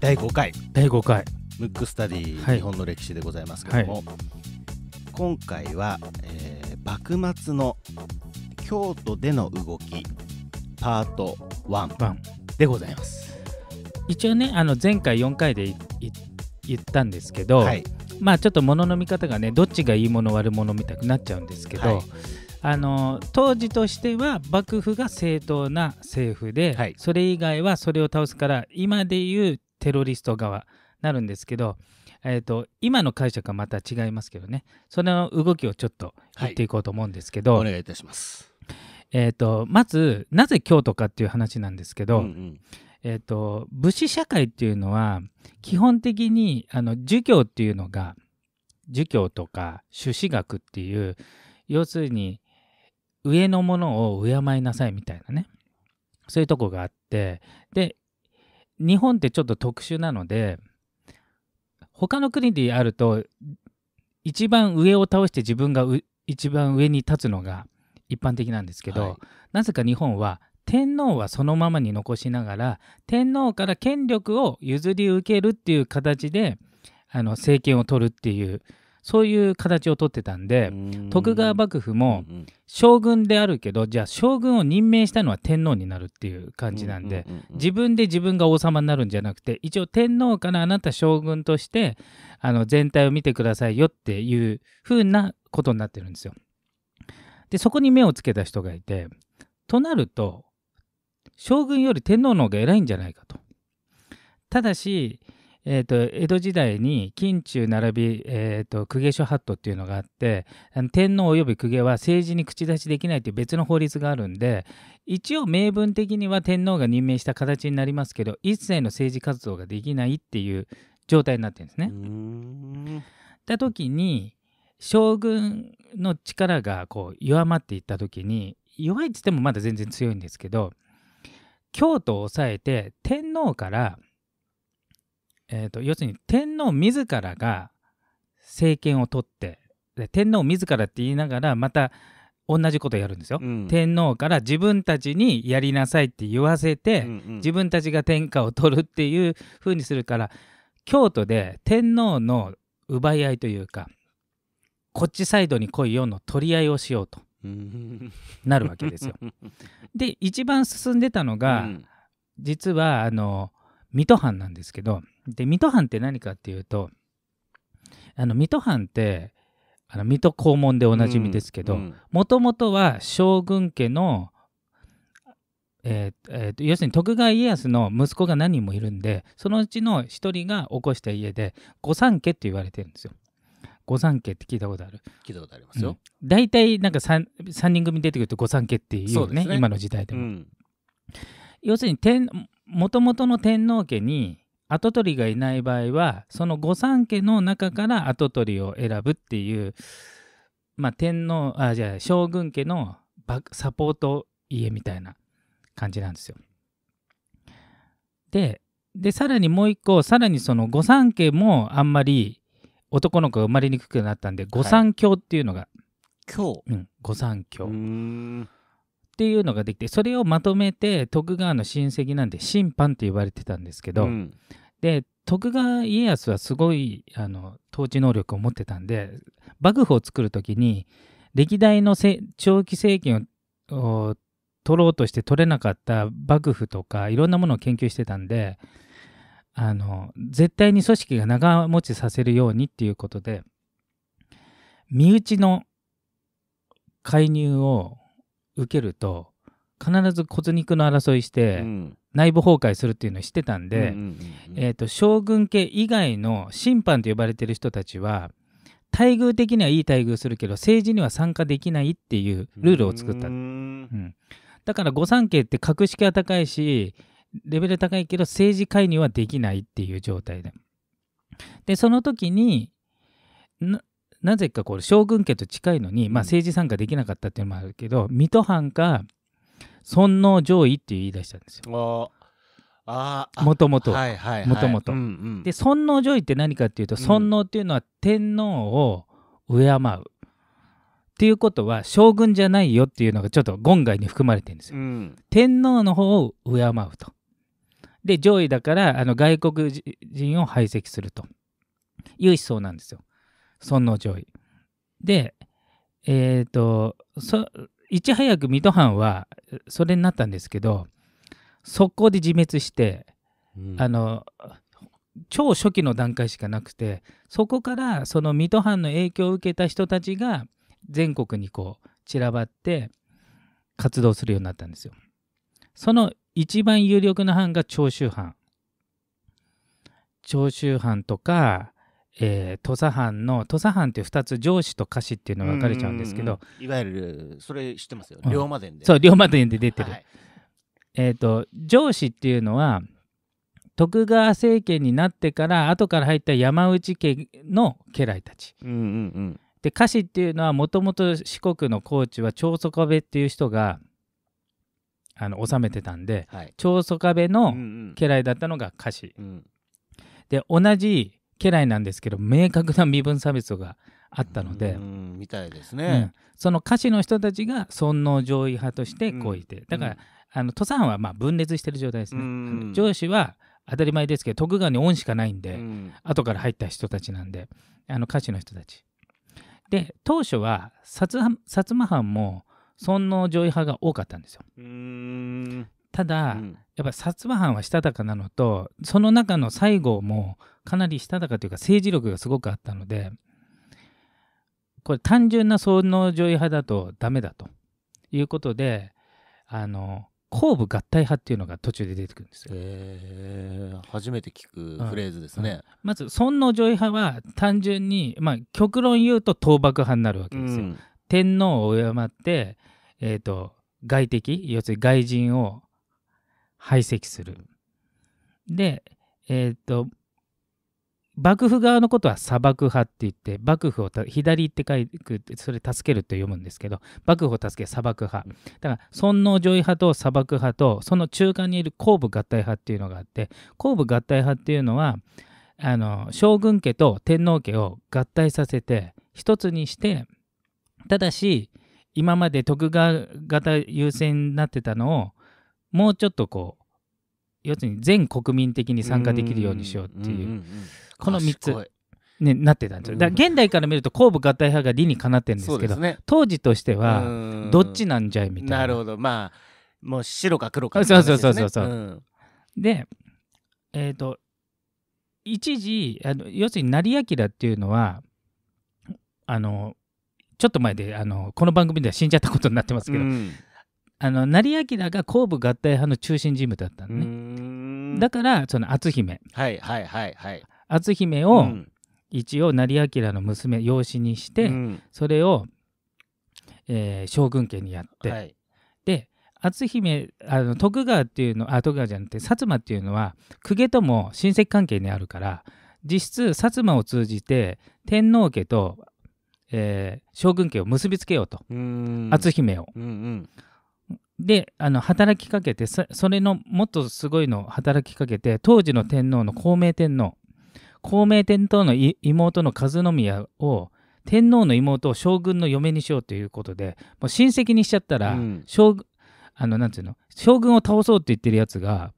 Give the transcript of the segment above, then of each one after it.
第5回第5回ムックスタディ、日本の歴史でございますけども、はい、今回は、えー、幕末の京都での動きパート1でございます一応ねあの前回4回で言ったんですけど、はい、まあちょっと物の見方がねどっちがいいもの悪者みたくなっちゃうんですけど、あの当時としては幕府が正当な政府で、はい、それ以外はそれを倒すから今でいうテロリスト側なるんですけど、えーと、今の解釈はまた違いますけどねその動きをちょっと言っていこうと思うんですけど、はい、お願いいたします、えーと、まずなぜ京都かっていう話なんですけど、うんうんえーと武士社会っていうのは基本的にあの儒教っていうのが儒教とか朱子学っていう要するに上のものを敬いなさいみたいなねそういうとこがあってで日本ってちょっと特殊なので他の国であると一番上を倒して自分が一番上に立つのが一般的なんですけど、はい、なぜか日本は天皇はそのままに残しながら天皇から権力を譲り受けるっていう形であの政権を取るっていうそういう形をとってたんで徳川幕府も将軍であるけどじゃあ将軍を任命したのは天皇になるっていう感じなんで自分で自分が王様になるんじゃなくて一応天皇からあなた将軍としてあの全体を見てくださいよっていう風なことになってるんですよ。でそこに目をつけた人がいてとなると将軍より天皇の方が偉いんじゃないかと。ただしえーと、江戸時代に近中並び、えーと、公家諸法度っていうのがあって天皇及び公家は政治に口出しできないという別の法律があるんで一応明文的には天皇が任命した形になりますけど一切の政治活動ができないっていう状態になってるんですね。た時に将軍の力がこう弱まっていった時に弱いっつってもまだ全然強いんですけど京都を抑えて天皇からえーと、要するに天皇自らが政権を取って天皇自らって言いながらまた同じことやるんですよ、うん、天皇から自分たちにやりなさいって言わせて、うんうん、自分たちが天下を取るっていうふうにするから京都で天皇の奪い合いというかこっちサイドに来いよの取り合いをしようとなるわけですよ。で一番進んでたのが、うん、実はあの水戸藩なんですけどで水戸藩って何かっていうとあの水戸藩ってあの水戸黄門でおなじみですけどもともとは将軍家の、えーえー、要するに徳川家康の息子が何人もいるんでそのうちの1人が起こした家で御三家って言われてるんですよ。御三家って聞いたことある聞いたことありますよ。う大体なんか 3, 3人組出てくると御三家っていうね、ね、今の時代でも。うん、要するに天もともとの天皇家に跡取りがいない場合はその御三家の中から跡取りを選ぶっていう、まあ、天皇あじゃあ将軍家のサポート家みたいな感じなんですよ。ででさらにもう一個さらにその御三家もあんまり男の子が生まれにくくなったんで御三教っていうのが、はい、うん、御三教。っていうのができてそれをまとめて徳川の親戚なんで審判って言われてたんですけど、うん、で徳川家康はすごいあの統治能力を持ってたんで幕府を作る時に歴代の長期政権を取ろうとして取れなかった幕府とかいろんなものを研究してたんであの絶対に組織が長持ちさせるようにっていうことで身内の介入を受けると必ず骨肉の争いして、内部崩壊するっていうのを知ってたんで、えと、将軍家以外の審判と呼ばれてる人たちは待遇的にはいい待遇するけど政治には参加できないっていうルールを作った、うん、だから御三家って格式は高いしレベル高いけど政治介入はできないっていう状態ででその時になぜかこれ将軍家と近いのに、まあ、政治参加できなかったっていうのもあるけど、うん、水戸藩か尊王攘夷って言い出したんですよ。あもともと。はいはいもともと、うんうん。で尊王攘夷って何かっていうと尊王っていうのは天皇を敬う。うん、っていうことは将軍じゃないよっていうのがちょっと言外に含まれてるんですよ。うん、天皇の方を敬うと。で上位だからあの外国人を排斥するという思想なんですよ。尊王攘夷。で、えっ、ー、と、いち早く水戸藩はそれになったんですけど、速攻で自滅して、うん、あの、超初期の段階しかなくて、そこからその水戸藩の影響を受けた人たちが全国にこう散らばって活動するようになったんですよ。その一番有力な藩が長州藩。長州藩とか、えー、土佐藩の土佐藩って2つ上司と下司っていうのが分かれちゃうんですけど、いわゆるそれ知ってますよ、うん、龍馬伝でそう龍馬伝で出てる、はい、えっ、ー、と上司っていうのは徳川政権になってから後から入った山内家の家来たち、うんうんうん、で家臣っていうのはもともと四国の高知は長宗我部っていう人があの治めてたんで、はい、長宗我部の家来だったのが家臣、うん、で同じ家来なんですけど明確な身分差別があったのでみたいですね、うん、その歌詞の人たちが尊王攘夷派としてこういて、うん、だから、うん、あの佐藩はまあ分裂してる状態ですね、上司は当たり前ですけど徳川に恩しかないんで、うん、後から入った人たちなんであの歌詞の人たちで当初は薩摩藩も尊王攘夷派が多かったんですよただ、うん、やっぱ薩摩藩はしたたかなのとその中の西郷もかなりしたたかというか政治力がすごくあったのでこれ単純なその攘夷派だとダメだということであの後部合体派っていうのが途中で出てくるんですよ。えー、初めて聞くフレーズですね。うんうん、まず尊王攘夷派は単純に、まあ、極論言うと倒幕派になるわけですよ。うん、天皇を敬って、えーと外敵要するに外人を排斥する。で、えっ、と、幕府側のことは砂漠派って言って、幕府を左って書く、それ助けるって読むんですけど、幕府を助け砂漠派。だから、尊王攘夷派と砂漠派と、その中間にいる後部合体派っていうのがあって、後部合体派っていうのは、あの将軍家と天皇家を合体させて一つにしてただし今まで徳川方優先になってたのをもうちょっとこう要するに全国民的に参加できるようにしようっていうこの3つ。ね、なってたんですよだから現代から見ると公部合体派が理にかなってるんですけど、ね、当時としてはどっちなんじゃいみたいな。なるほどまあもう白か黒か、ね、そうそうそうそうそう。うん、でえっ、ー、と一時あの要するに成明っていうのはあのちょっと前であのこの番組では死んじゃったことになってますけど、うん、あの成明が後部合体派の中心人物だったのねだからその篤姫はいはいはいはい篤姫を、一応成明の娘養子にして、うん、それを、えー、将軍家にやって、はい、で篤姫あの徳川っていうのあ徳川じゃなくて薩摩っていうのは公家とも親戚関係にあるから実質薩摩を通じて天皇家と、えー、将軍家を結びつけようと篤姫を、うんうん、であの働きかけてそれのもっとすごいの働きかけて当時の天皇の孝明天皇孝明天皇の妹の和宮を天皇の妹を将軍の嫁にしようということでもう親戚にしちゃったら、将軍あのてうの将軍を倒そうって言ってるやつが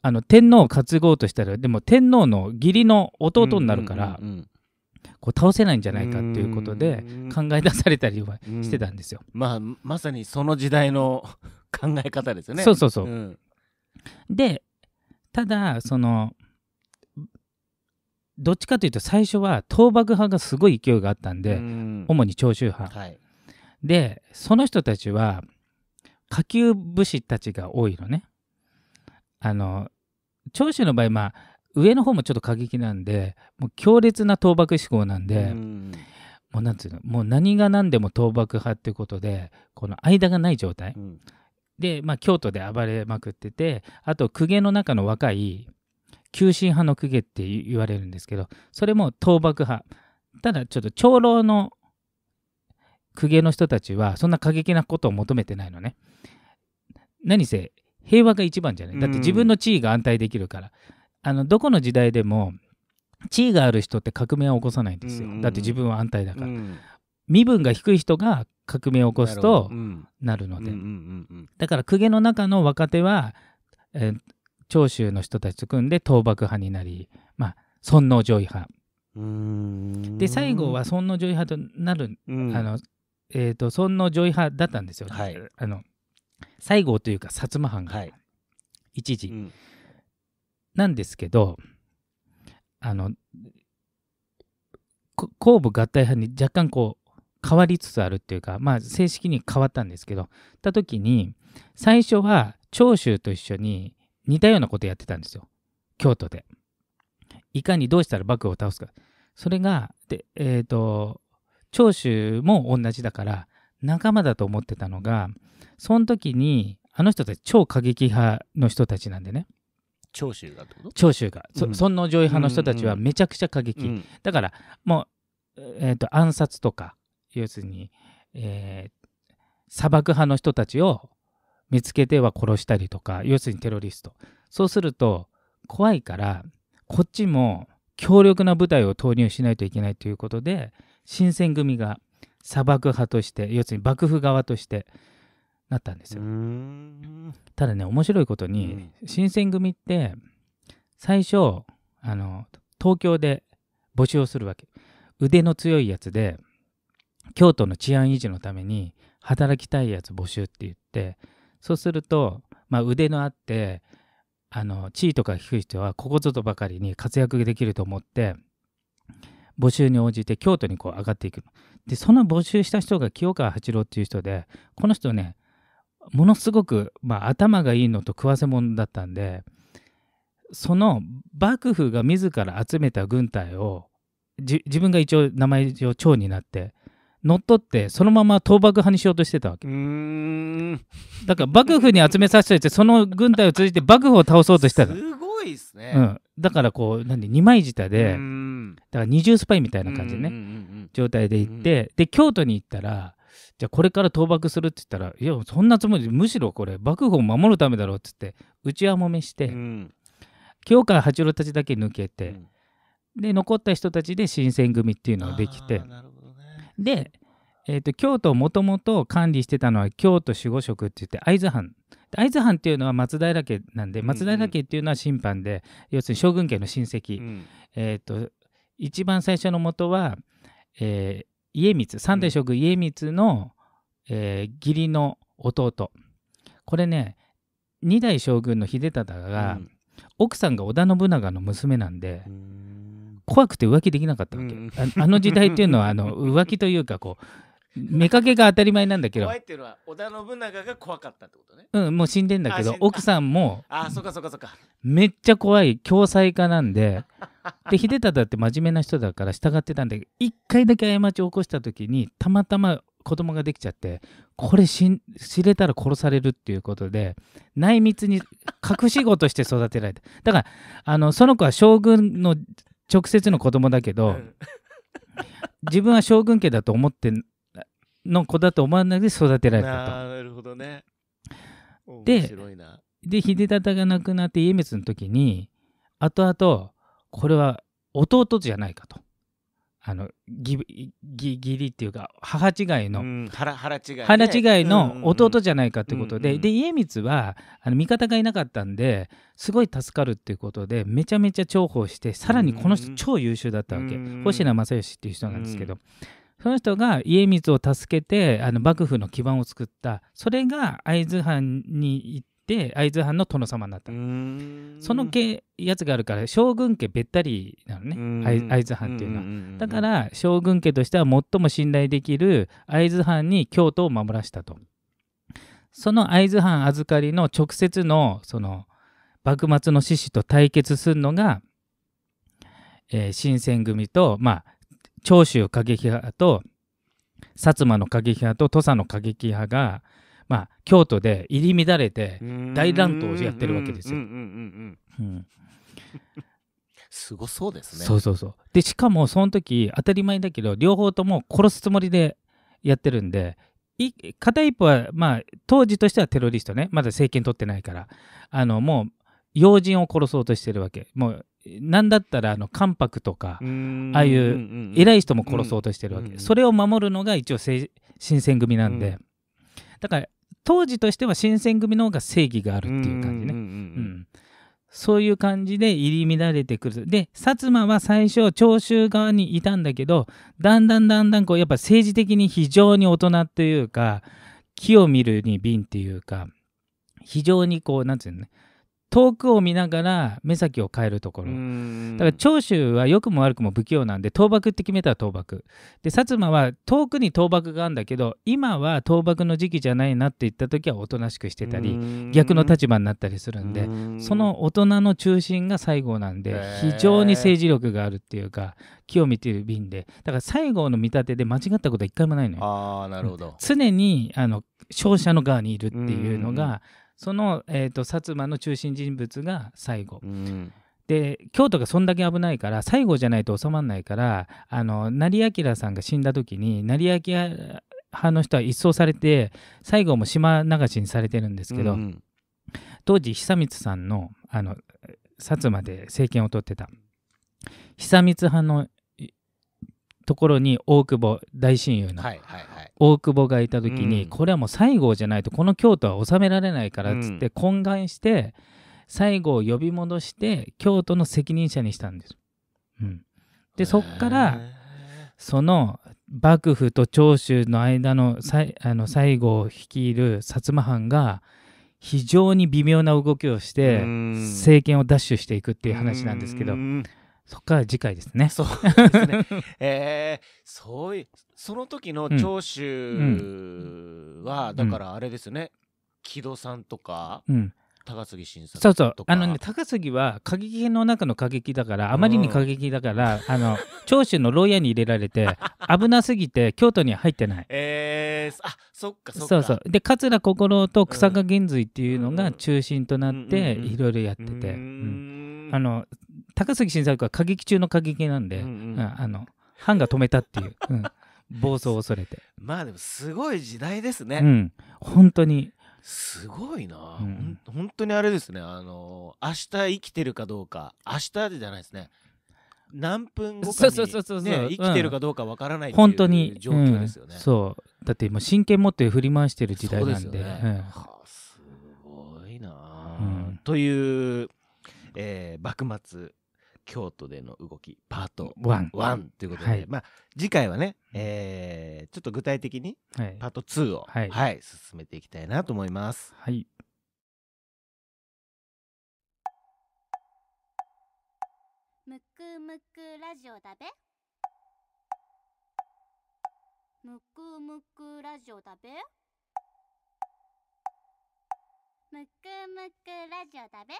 あの天皇を担ごうとしたらでも天皇の義理の弟になるから、うんうんうんうん、こう倒せないんじゃないかっていうことで考え出されたりはしてたんですよ。まあ、まさにその時代の 考え方ですよね。そうそうそう。うん、でただそのどっちかというと最初は倒幕派がすごい勢いがあったんで、うん、主に長州派、はい、でその人たちは下級武士たちが多いのねあの長州の場合まあ上の方もちょっと過激なんでもう強烈な倒幕志向なんで、もう何が何でも倒幕派ってことでこの間がない状態、うん、で、まあ、京都で暴れまくっててあと公家の中の若い急進派の公家って言われるんですけどそれも倒幕派ただちょっと長老の公家の人たちはそんな過激なことを求めてないのね何せ平和が一番じゃないだって自分の地位が安泰できるから、うんあのどこの時代でも地位がある人って革命を起こさないんですよ、うんうん、だって自分は安泰だから、うん、身分が低い人が革命を起こすとなるので、だから公家の中の若手は、えー、長州の人たちと組んで倒幕派になり、まあ、尊王攘夷派で最後は尊王攘夷派となる、あのえーと、尊王攘夷派だったんですよ、はい、あの西郷というか薩摩藩が、はい、一時。なんですけど、あの、後部合体派に若干こう、変わりつつあるっていうか、まあ、正式に変わったんですけど、た時に、最初は長州と一緒に似たようなことやってたんですよ。京都で。いかにどうしたら幕府を倒すか。それが、で、えっ、ー、と、長州も同じだから、仲間だと思ってたのが、その時に、あの人たち超過激派の人たちなんでね。長州が長州が、うん、そ尊王攘夷派の人たちはめちゃくちゃ過激、うんうん、だからもう、えーと、と暗殺とか要するに、えー、砂漠派の人たちを見つけては殺したりとか要するにテロリストそうすると怖いからこっちも強力な部隊を投入しないといけないということで新選組が砂漠派として要するに幕府側としてなったんですよ。ただね面白いことに、うん、新選組って最初あの東京で募集をするわけ腕の強いやつで京都の治安維持のために働きたいやつ募集って言ってそうすると、まあ、腕のあってあの地位とか低い人はここぞとばかりに活躍できると思って募集に応じて京都にこう上がっていくでその募集した人が清川八郎っていう人でこの人ねものすごく、まあ、頭がいいのと食わせ者だったんでその幕府が自ら集めた軍隊を自分が一応名前上長になって乗っ取ってそのまま倒幕派にしようとしてたわけだから幕府に集めさせてその軍隊を通じて幕府を倒そうとしたすごいっすね、うん、だからこうなんで二枚舌でだから二重スパイみたいな感じでね状態で行ってで京都に行ったらゃあこれから倒幕するって言ったらいやそんなつもりむしろこれ幕府を守るためだろうって言って内輪もめして、今日から八郎たちだけ抜けて、うん、で残った人たちで新選組っていうのができて、ね、で、えーと、京都をもともと管理してたのは京都守護職って言って会津藩会津藩っていうのは松平家なんで松平家っていうのは審判で、うんうん、要するに将軍家の親戚、うん、えっ、ー、と一番最初の元は、えー、家光三代将軍家光の、えー、義理の弟これね二代将軍の秀忠が、うん、奥さんが織田信長の娘なんで怖くて浮気できなかったわけ、うん、ああの時代っていうのはあの 浮気というかこう目かけが当たり前なんだけど怖いっていうのは織田信長が怖かったってことねうんもう死んでんだけど奥さんもあそっかそっかそっかめっちゃ怖い共済家なんで で秀忠って真面目な人だから従ってたんだけど一回だけ過ちを起こした時にたまたま子供ができちゃってこれ知れたら殺されるっていうことで内密に隠し子として育てられただからあのその子は将軍の直接の子供だけど、自分は将軍家だと思っての子だと思わないで育てられたと。なるほどねでで秀忠が亡くなって家光の時に後々これは弟じゃないかと。あのぎぎ義理っていうか母違いの、うん、腹腹違い、腹違いの弟じゃないかってことで、うんうん、で家光はあの味方がいなかったんですごい助かるっていうことでめちゃめちゃ重宝してさらにこの人超優秀だったわけ、うん星名正義っていう人なんですけど、うん、その人が家光を助けてあの幕府の基盤を作ったそれが会津藩に行ってで会津藩の殿様になったそのけやつがあるから将軍家べったりなのね会津藩っていうのはだから将軍家としては最も信頼できる会津藩に京都を守らしたとその会津藩預かりの直接のその幕末の志士と対決するのが、えー、新選組と、まあ、長州過激派と薩摩の過激派と土佐の過激派がまあ、京都で入り乱れて大乱闘をやってるわけですよ。すごそうですね。そうそうそうでしかもその時当たり前だけど両方とも殺すつもりでやってるんで片一方は、まあ、当時としてはテロリストねまだ政権取ってないからあのもう要人を殺そうとしてるわけもう何だったらあの関白とかああいう偉い人も殺そうとしてるわけ、それを守るのが一応新選組なんで、だから当時としては新選組の方が正義があるっていう感じね。そういう感じで入り乱れてくる。で、薩摩は最初、長州側にいたんだけど、だんだんだんだん、こう、やっぱ政治的に非常に大人というか、木を見るに瓶っていうか、非常にこう、なんていうのね、遠くを見ながら目先を変えるところだから長州は良くも悪くも不器用なんで倒幕って決めたら倒幕で薩摩は遠くに倒幕があるんだけど今は倒幕の時期じゃないなって言った時はおとなしくしてたり逆の立場になったりするんでその大人の中心が西郷なんで非常に政治力があるっていうか清を見てる瓶でだから西郷の見立てで間違ったことは一回もないのよ。あなるほど常にあの勝者の側にいるっていうのがその、えーと、薩摩の中心人物が最後、うん、で京都がそんだけ危ないから最後じゃないと収まらないからあの成明さんが死んだ時に成明派の人は一掃されて最後も島流しにされてるんですけど、うん、当時久光さんのあの薩摩で政権を取ってた久光派のところに大久保大親友の大久保がいた時に、これはもう西郷じゃないとこの京都は治められないからっつって懇願して西郷を呼び戻して京都の責任者にしたんです。うん、でそっからその幕府と長州の間のあの西郷を率いる薩摩藩が非常に微妙な動きをして政権を奪取していくっていう話なんですけど。そっから次回ですね。そうですね。えー、そういその時の長州は、うん、だからあれですね、木戸さんとか、うん、高杉晋作そうそうあの、ね、高杉は過激の中の過激だからあまりに過激だから、うん、あの長州の牢屋に入れられて 危なすぎて京都には入ってないえー、あそっかそっかそうそうで桂心と草加源瑞っていうのが中心となっていろいろやってて、うん、うん、あの高杉晋作は過激中の過激なんで、うんうんうん、あの藩が止めたっていう、うん、暴走を恐れてまあでもすごい時代ですね、うん、本当にすごいな、うん、本当にあれですねあの明日生きてるかどうか明日じゃないですね何分後かに、ね、生きてるかどうかわからない、うん、本当に状況ですよね、うん、そうだって今真剣持って振り回してる時代なんで、ねうん、すごいな、という、えー、幕末京都での動きパート1ということで、はい、まあ、次回はね、えー、ちょっと具体的にパート2を、はいはい、進めていきたいなと思います。はいむくむくラジオだべむくむくラジオだべむくむくラジオだべ